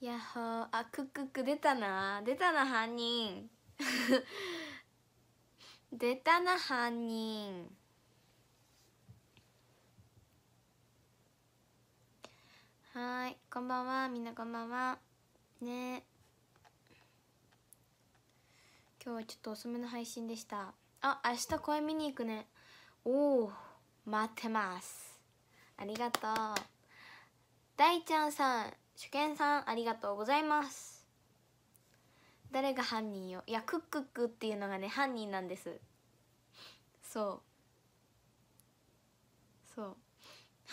やっほーあクックック出たな出たな犯人 出たな犯人はいこんばんはみんなこんばんはね今日はちょっと遅めの配信でしたあ明日声見に行くねおお待ってますありがとう大ちゃんさん初見さんありがとうございます誰が犯人よいやクックックっていうのがね犯人なんですそうそう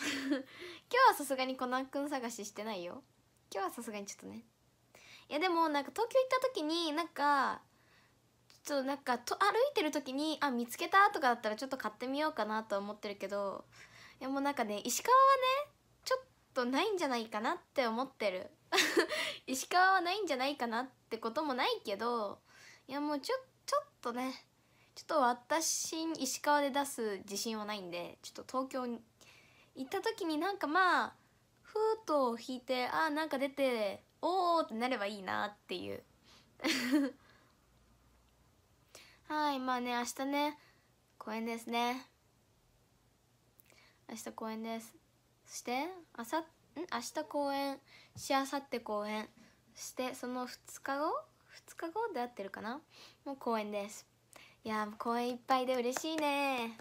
今日はさすがにコナン君探ししてないよ今日はさすがにちょっとねいやでもなんか東京行った時になんかちょっとなんかと歩いてる時にあ見つけたとかだったらちょっと買ってみようかなと思ってるけどいやもうなんかね石川はねとないんじゃないかなって思ってる 石川はないんじゃないかなってこともないけどいやもうちょちょっとねちょっと私石川で出す自信はないんでちょっと東京に行った時になんかまあふーっと引いてあーなんか出ておおってなればいいなっていう はいまあね明日ね公演ですね明日公演ですしてあさん明日公演しあさって公演してその2日後2日後で会ってるかなもう公演ですいや公演いっぱいで嬉しいね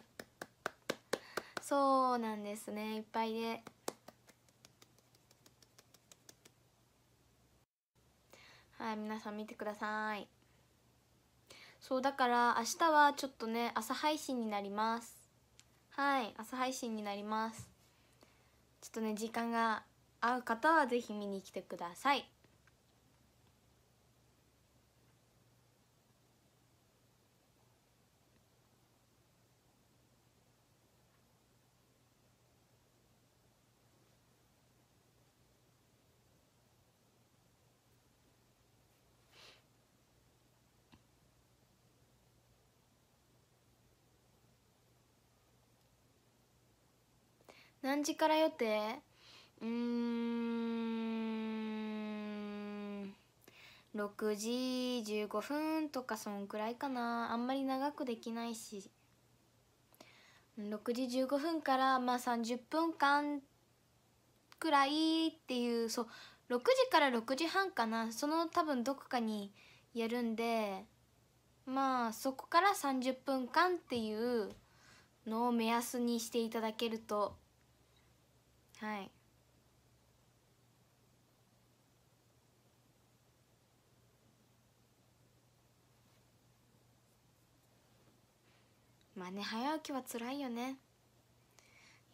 そうなんですねいっぱいではい皆さん見てくださいそうだから明日はちょっとね朝配信になりますはい朝配信になりますちょっとね時間が合う方は是非見に来てください何時から予定うーん6時15分とかそんくらいかなあんまり長くできないし6時15分からまあ30分間くらいっていうそう6時から6時半かなその多分どこかにやるんでまあそこから30分間っていうのを目安にしていただけるとはいまあね早起きは辛いよね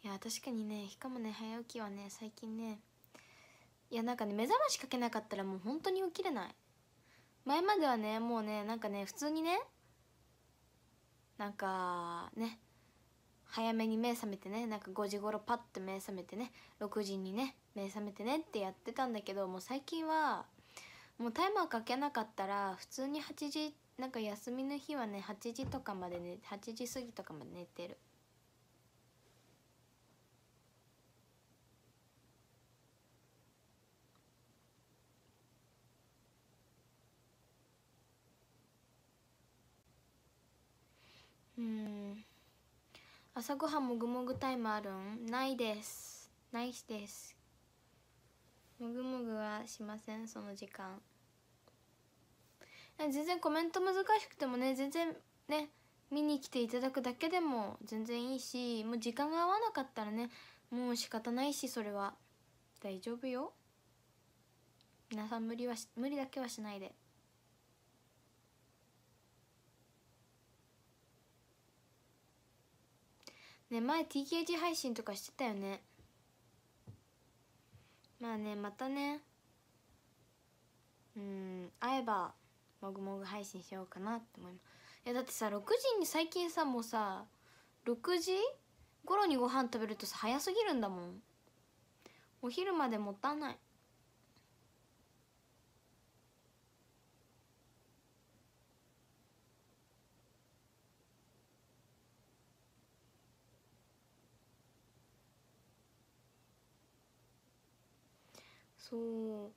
いや確かにねしかもね早起きはね最近ねいやなんかね目覚ましかけなかったらもう本当に起きれない前まではねもうねなんかね普通にねなんかね早めに目覚めてねなんか5時頃パッと目覚めてね6時にね目覚めてねってやってたんだけどもう最近はもうタイマーかけなかったら普通に8時なんか休みの日はね8時とかまでね8時過ぎとかまで寝てる。朝ごはんもぐもぐタイムあるんないですないしですもぐもぐはしませんその時間全然コメント難しくてもね全然ね見に来ていただくだけでも全然いいしもう時間が合わなかったらねもう仕方ないしそれは大丈夫よ皆さん無理は無理だけはしないでね前 TKG 配信とかしてたよねまあねまたねうん会えばもぐもぐ配信しようかなって思いますいやだってさ6時に最近さもうさ6時頃にご飯食べるとさ早すぎるんだもんお昼までもったいないそう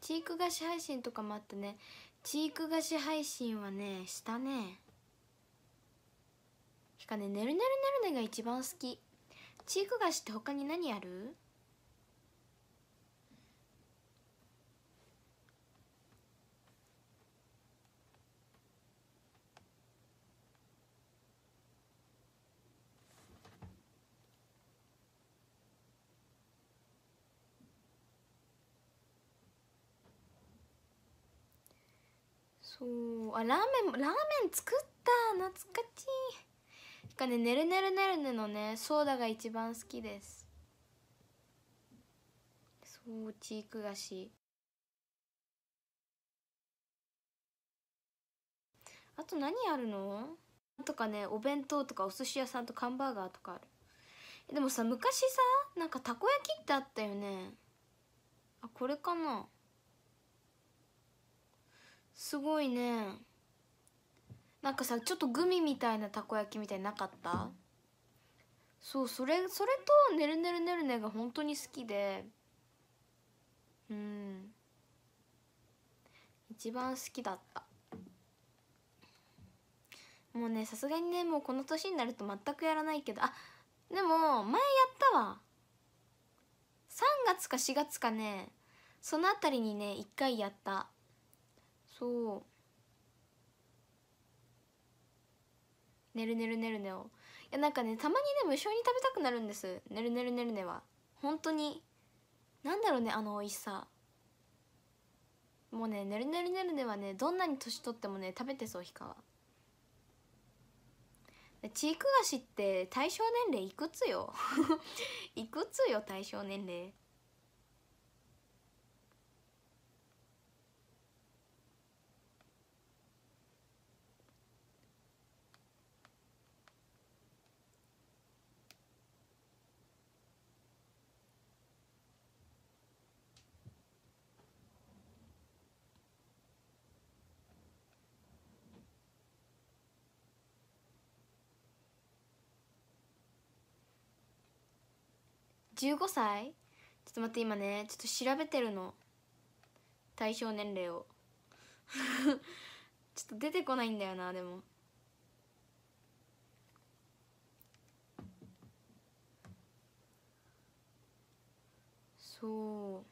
チーク菓子配信とかもあったねチーク菓子配信はねしたねしかね「ねるねるねるね」が一番好きチーク菓子って他に何あるそうあラーメンラーメン作った懐かしいかね「ねるねるねるね」のねソーダが一番好きですそうチーク菓子あと何あるのとかねお弁当とかお寿司屋さんとハンバーガーとかあるでもさ昔さなんかたこ焼きってあったよねあこれかなすごいねなんかさちょっとグミみたいなたこ焼きみたいなかったそうそれそれと「ねるねるねるね」が本当に好きでうん一番好きだったもうねさすがにねもうこの年になると全くやらないけどあでも前やったわ3月か4月かねその辺りにね一回やったそうねるねるねるねをいやなんかねたまにでも一緒に食べたくなるんですねるねるねるねは本当になんだろうねあの美味しさもうねねるねるねるねはねどんなに年取ってもね食べてそうひかはチーク菓子って対象年齢いくつよ いくつよ対象年齢歳ちょっと待って今ねちょっと調べてるの対象年齢を ちょっと出てこないんだよなでもそ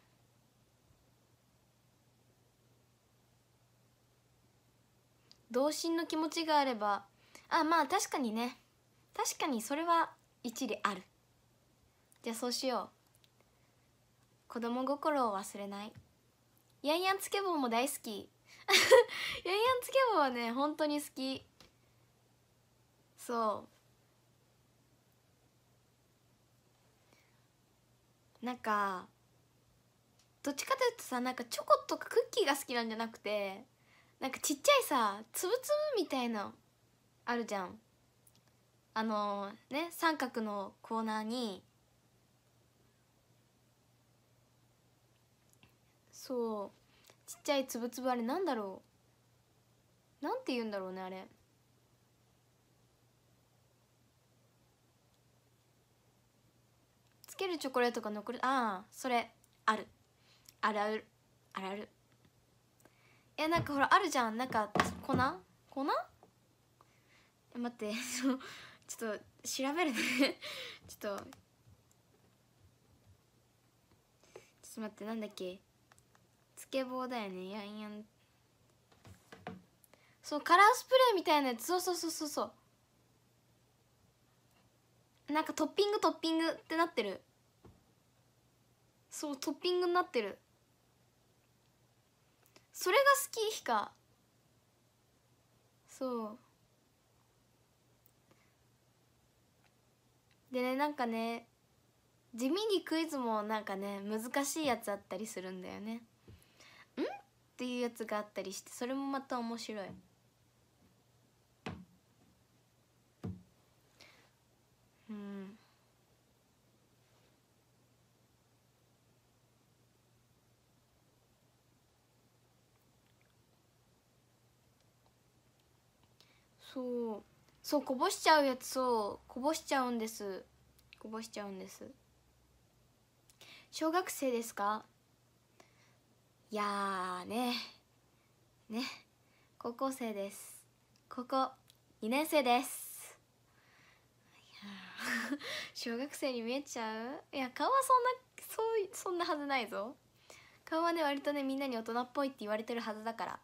う童心の気持ちがあればあまあ確かにね確かにそれは一理あるじゃあそうしよう子供心を忘れないヤンヤンつけ棒も大好き ヤンヤンつけ棒はね本当に好きそうなんかどっちかというとさなんかチョコとかクッキーが好きなんじゃなくてなんかちっちゃいさつぶつぶみたいなあるじゃんあのー、ね三角のコーナーにそうちっちゃいつぶつぶあれなんだろうなんて言うんだろうねあれつけるチョコレートが残るああそれあるあるあるあるあるえなんかほらあるじゃんなんか粉粉え待って そうちょっと調べるね ちょっとちょっと待ってなんだっけケボーだよねヤンヤンそうカラースプレーみたいなやつそうそうそうそうなんかトッピングトッピングってなってるそうトッピングになってるそれが好き日かそうでねなんかね地味にクイズもなんかね難しいやつあったりするんだよねっていうやつがあったりしてそれもまた面白い。うんそうそうこぼしちゃうやつそうこぼしちゃうんですこぼしちゃうんです小学生ですかやーねね高校生です高校2年生ですいや 小学生に見えちゃういや顔はそんなそそんなはずないぞ顔はね割とねみんなに大人っぽいって言われてるはずだから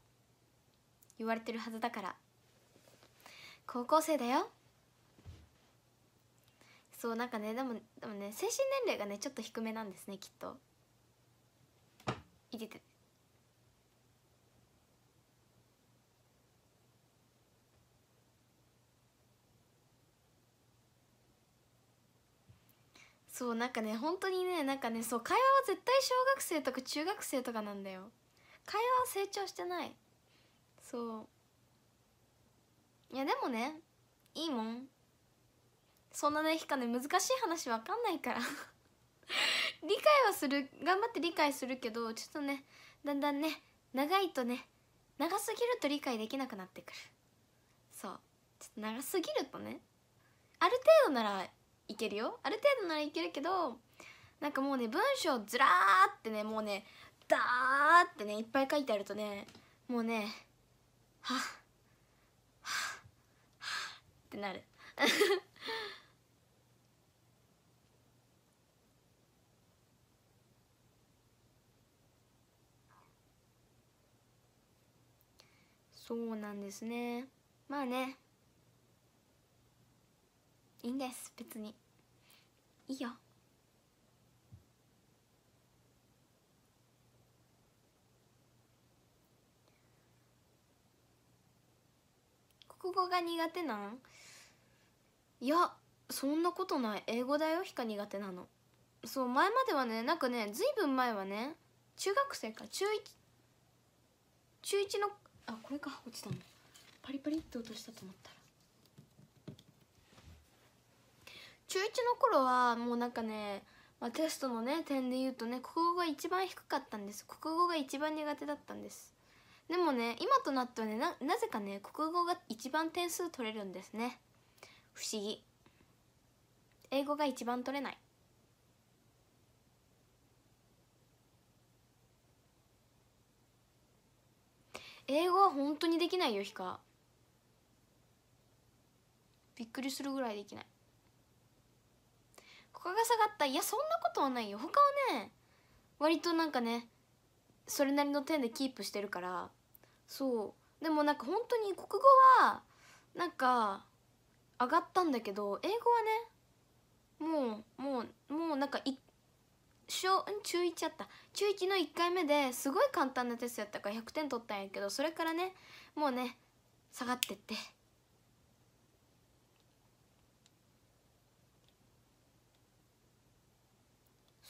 言われてるはずだから高校生だよそうなんかねでもでもね精神年齢がねちょっと低めなんですねきっといててそうなんかね本当にねなんかねそう会話は絶対小学生とか中学生とかなんだよ会話は成長してないそういやでもねいいもんそんなね日かね難しい話わかんないから 理解はする頑張って理解するけどちょっとねだんだんね長いとね長すぎると理解できなくなってくるそうちょっと長すぎるとねある程度ならいけるよある程度ならいけるけどなんかもうね文章ずらーってねもうねダーってねいっぱい書いてあるとねもうねはっはっはっってなる そうなんですねまあねいいんです別にいいよ国語が苦手なんいやそんなことない英語だよひか苦手なのそう前まではねなんかねずいぶん前はね中学生か中1中1のあこれか落ちたのパリパリって音したと思ったら中1の頃はもうなんかね、まあ、テストのね点で言うとね国語が一番低かったんです国語が一番苦手だったんですでもね今となってはねなぜかね国語が一番点数取れるんですね不思議英語が一番取れない英語は本当にできないよヒかびっくりするぐらいできないここが下がったいやそんなことはないよ他はね割となんかねそれなりの点でキープしてるからそうでもなんか本当に国語はなんか上がったんだけど英語はねもうもうもうなんかい小中1やった中1の1回目ですごい簡単なテストやったから100点取ったんやけどそれからねもうね下がってって。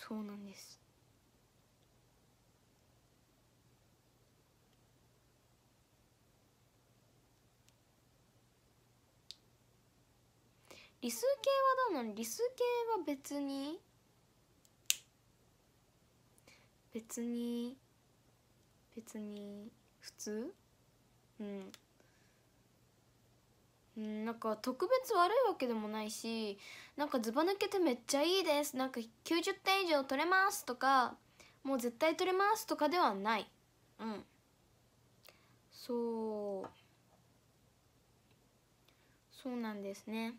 そうなんです理数系はどうなの理数系は別に別に別に普通うんん、なんか特別悪いわけでもないしなんかずば抜けてめっちゃいいですなんか90点以上取れますとかもう絶対取れますとかではないうんそうそうなんですね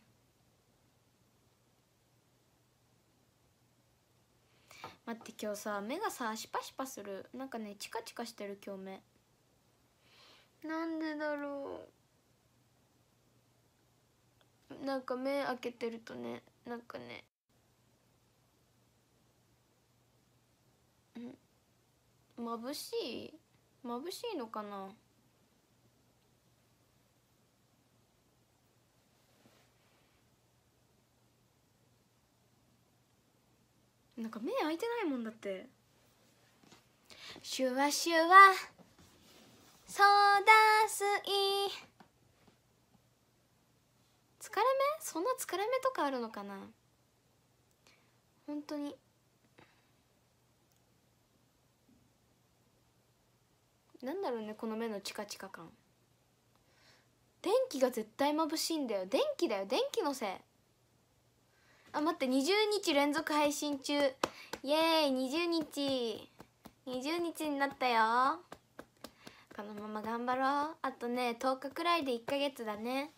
待って今日さ目がさシパシパするなんかねチカチカしてる今日目なんでだろうなんか目開けてるとねなんかねまぶ眩しい眩しいのかななんか目開いてないもんだってシュワシュワソーダ水疲れ目そんな疲れ目とかあるのかな本当になんだろうねこの目のチカチカ感電気が絶対眩しいんだよ電気だよ電気のせいあ待って20日連続配信中イエーイ20日20日になったよこのまま頑張ろうあとね10日くらいで1ヶ月だね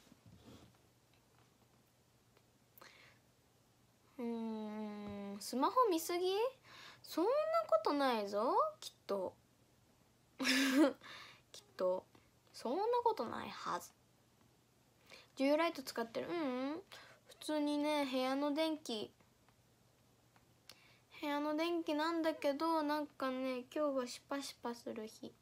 うんスマホ見すぎそんなことないぞきっと きっとそんなことないはずジューライト使ってるうん、うん、普通にね部屋の電気部屋の電気なんだけどなんかね今日はシパシパする日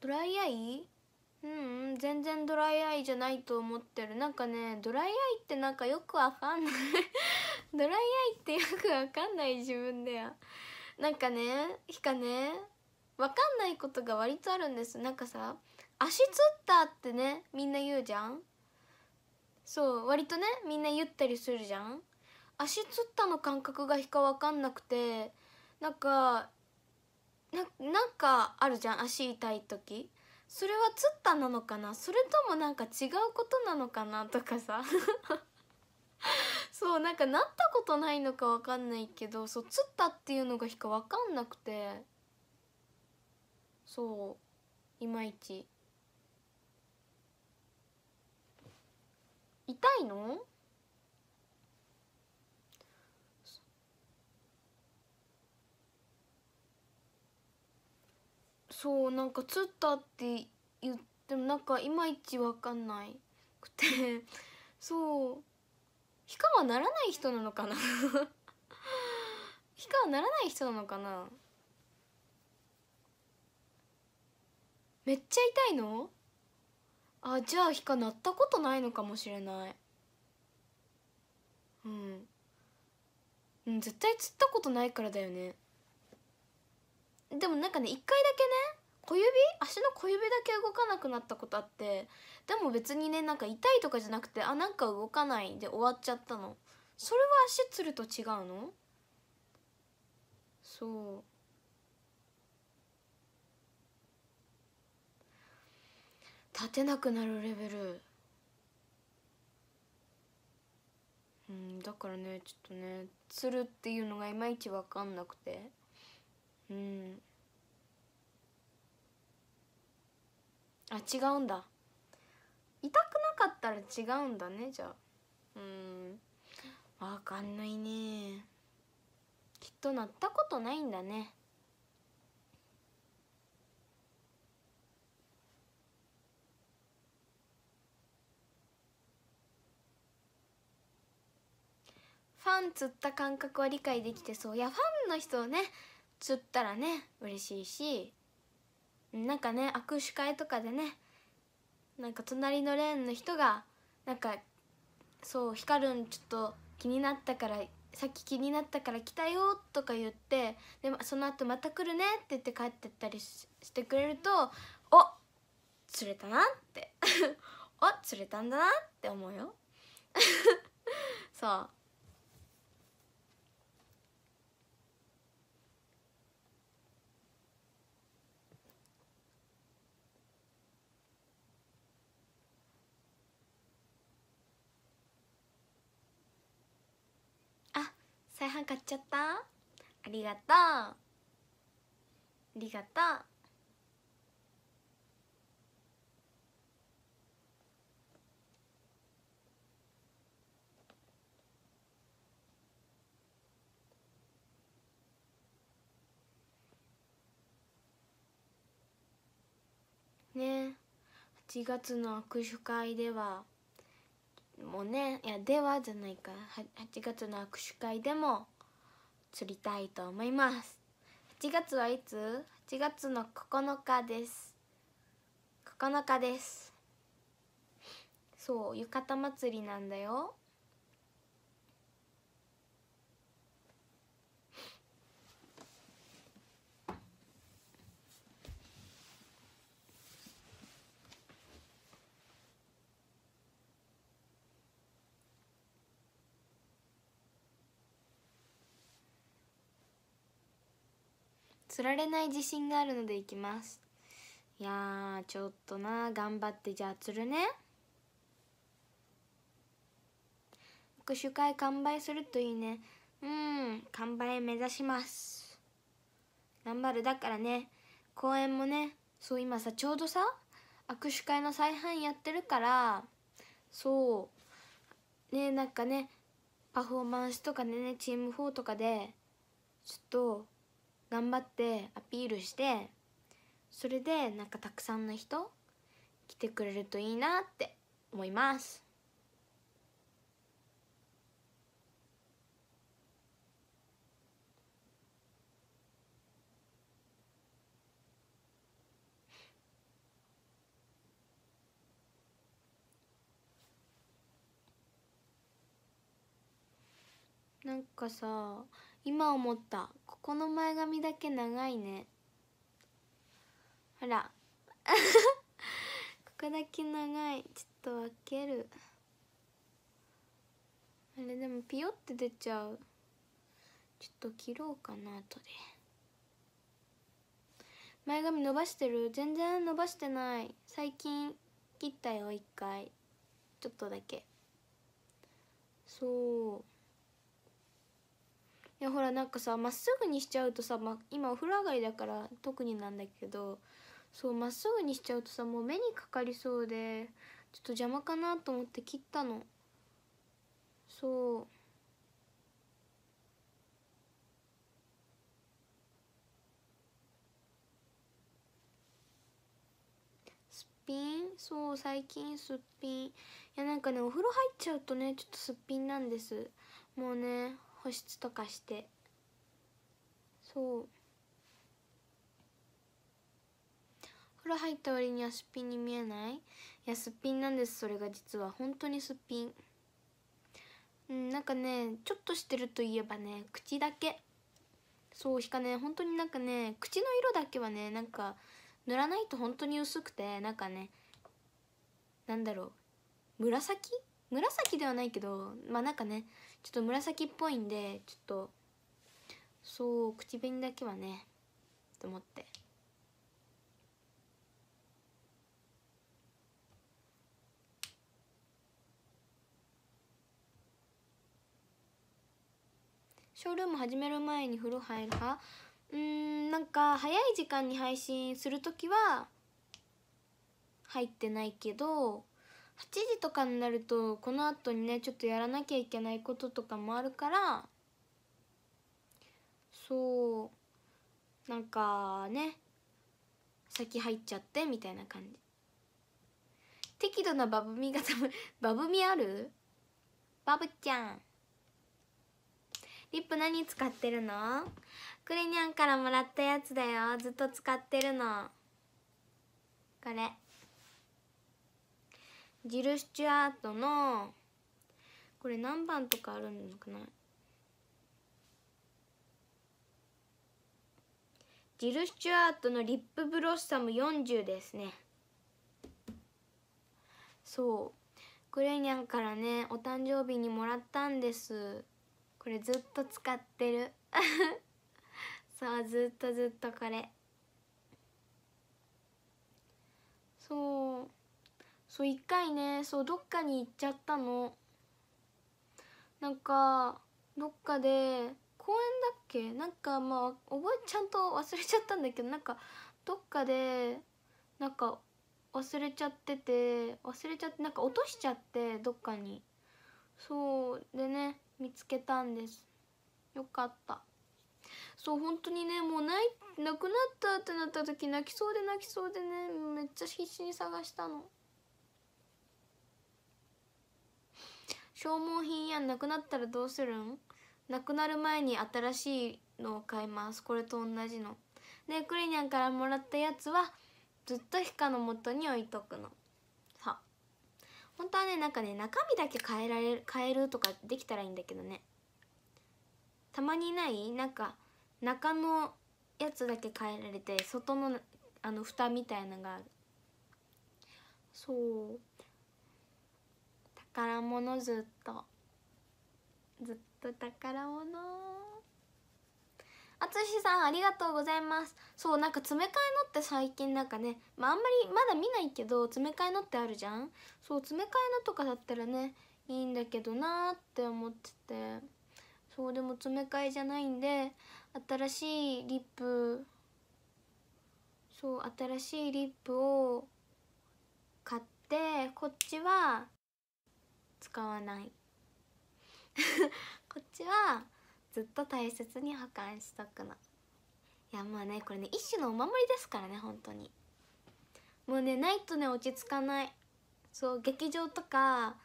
ドライアイうん全然ドライアイじゃないと思ってるなんかねドライアイってなんかよくわかんない ドライアイってよくわかんない自分でやなんかねひかねわかんないことが割とあるんですなんかさ足つったってねみんな言うじゃんそう割とねみんな言ったりするじゃん足つったの感覚がひかわかんなくてなんかななんかあるじゃん足痛い時それはつったなのかなそれともなんか違うことなのかなとかさ そうなんかなったことないのかわかんないけどそうつったっていうのがしかわかんなくてそういまいち痛いのそうなんか「釣った」って言ってもなんかいまいち分かんないくてそう非かはならない人なのかな 非かはならない人なのかなめっちゃ痛いのあじゃあ非か鳴ったことないのかもしれないうん、うん、絶対釣ったことないからだよねでもなんかね一回だけね小指足の小指だけ動かなくなったことあってでも別にねなんか痛いとかじゃなくてあなんか動かないで終わっちゃったのそれは足つると違うのそう立てなくなるレベルうんだからねちょっとねつるっていうのがいまいち分かんなくてうん。あ違うんだ。痛くなかったら違うんだねじゃあ。うん。わかんないね。きっとなったことないんだね。ファン釣った感覚は理解できてそういやファンの人をね釣ったらね嬉しいしなんかね握手会とかでねなんか隣のレーンの人がなんかそう光るんちょっと気になったからさっき気になったから来たよとか言ってでその後また来るねって言って帰ってったりしてくれるとお釣れたなって お釣れたんだなって思うよ そう再販買っちゃったありがとうありがとうね8月の握手会ではもねいやではじゃないか8月の握手会でも釣りたいと思います8月はいつ ?8 月の9日です9日ですそう浴衣祭りなんだよ釣られない自信があるので行きますいやちょっとな頑張ってじゃあ釣るね握手会完売するといいねうん完売目指します頑張るだからね公演もねそう今さちょうどさ握手会の再販やってるからそうねなんかねパフォーマンスとかねチーム4とかでちょっと頑張ってアピールしてそれでなんかたくさんの人来てくれるといいなって思います。なんかさ今思ったここの前髪だけ長いねほら ここだけ長いちょっと分けるあれでもピヨって出ちゃうちょっと切ろうかな後で前髪伸ばしてる全然伸ばしてない最近切ったよ一回ちょっとだけそういやほらなんかさまっすぐにしちゃうとさ、ま、今お風呂上がりだから特になんだけどそうまっすぐにしちゃうとさもう目にかかりそうでちょっと邪魔かなと思って切ったのそうすっぴんそう最近すっぴんいやなんかねお風呂入っちゃうとねちょっとすっぴんなんですもうね保湿とかしてそう風呂入った割にはすっぴんに見えないいやすっぴんなんですそれが実は本当にすっぴんうんなんかねちょっとしてるといえばね口だけそうしかね本当になんかね口の色だけはねなんか塗らないと本当に薄くてなんかねなんだろう紫紫ではないけどまあなんかねちょっと紫っぽいんでちょっとそう口紅だけはねと思ってショールーム始める前に風呂入る派うんなんか早い時間に配信する時は入ってないけど時とかになるとこの後にねちょっとやらなきゃいけないこととかもあるからそうなんかね先入っちゃってみたいな感じ適度なバブみが多分 バブみあるバブちゃんリップ何使ってるのクレニャンからもらったやつだよずっと使ってるのこれジル・スチュアートのこれ何番とかあるのかなジル・スチュアートのリップブロッサム40ですねそうクレニャンからねお誕生日にもらったんですこれずっと使ってる そうずっとずっとこれそうそう一回ねそうどっかに行っちゃったのなんかどっかで公園だっけなんかまあ覚えちゃんと忘れちゃったんだけどなんかどっかでなんか忘れちゃってて忘れちゃってなんか落としちゃってどっかにそうでね見つけたんですよかったそう本当にねもうないなくなったってなった時泣きそうで泣きそうでねめっちゃ必死に探したの。消耗品やなくなったらどうするんなくなる前に新しいのを買いますこれと同じのでクリニャンからもらったやつはずっとヒカの元に置いとくのさ本当はねなんかね中身だけ変えられる変えるとかできたらいいんだけどねたまにないなんか中のやつだけ変えられて外のあの蓋みたいなのがあるそう宝物ずっとずっと宝物あつしさんありがとうございますそうなんか詰め替えのって最近なんかね、まあ、あんまりまだ見ないけど詰め替えのってあるじゃんそう詰め替えのとかだったらねいいんだけどなーって思っててそうでも詰め替えじゃないんで新しいリップそう新しいリップを買ってこっちは使わない こっちはずっと大切に保管しとくのいやまあねこれね一種のお守りですからね本当にもうねないとね落ち着かないそう劇場とか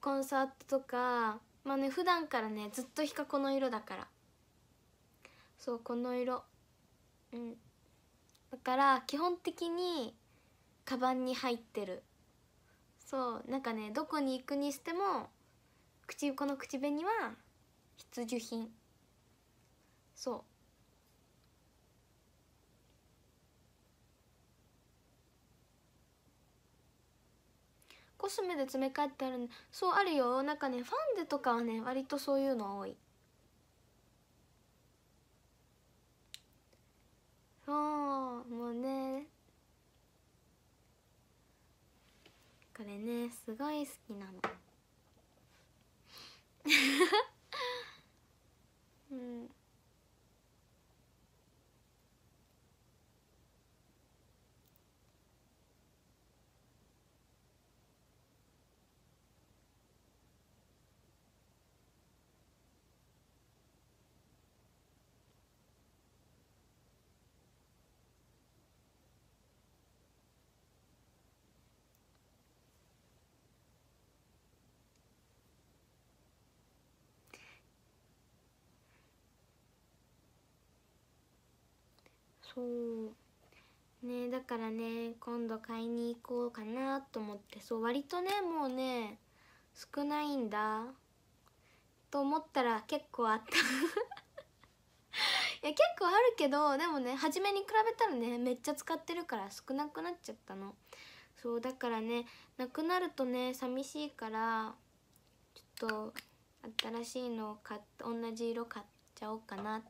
コンサートとかまあね普段からねずっとひかこの色だからそうこの色うんだから基本的にカバンに入ってるそうなんかねどこに行くにしても口この口紅は必需品そうコスメで詰め替えてあるそうあるよなんかねファンデとかはね割とそういうの多いそうもうねこれねすごい好きなのうんそうねだからね今度買いに行こうかなと思ってそう割とねもうね少ないんだと思ったら結構あった いや結構あるけどでもね初めに比べたらねめっちゃ使ってるから少なくなっちゃったのそうだからねなくなるとね寂しいからちょっと新しいのを買って同じ色買っちゃおうかなって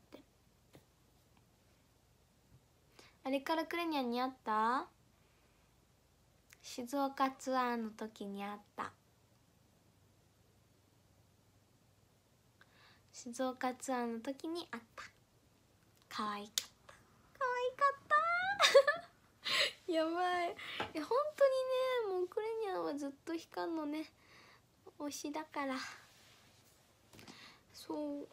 あれからクレニャンにあった静岡ツアーの時にあった静岡ツアーの時にあった可愛かった可愛かった やばいいや本当にねもうクレニャンはずっと光のね推しだからそう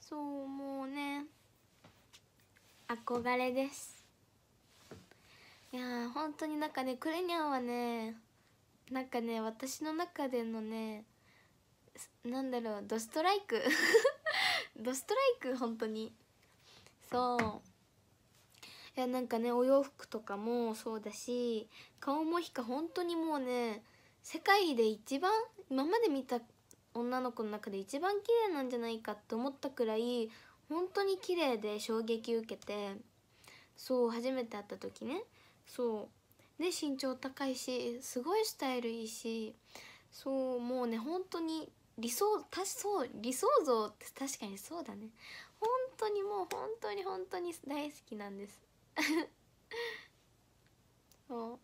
そうもうね憧れですいや本当になんかねクレニャンはねなんかね私の中でのねなんだろうドストライク ドストライク本当にそういやなんかねお洋服とかもそうだし顔もひか本当にもうね世界で一番今まで見た女の子の中で一番綺麗なんじゃないかって思ったくらい本当に綺麗で衝撃受けてそう初めて会った時ねそうで身長高いしすごいスタイルいいしそうもうね本当に理想たそう理想像って確かにそうだね本当にもう本当に本当に大好きなんですそう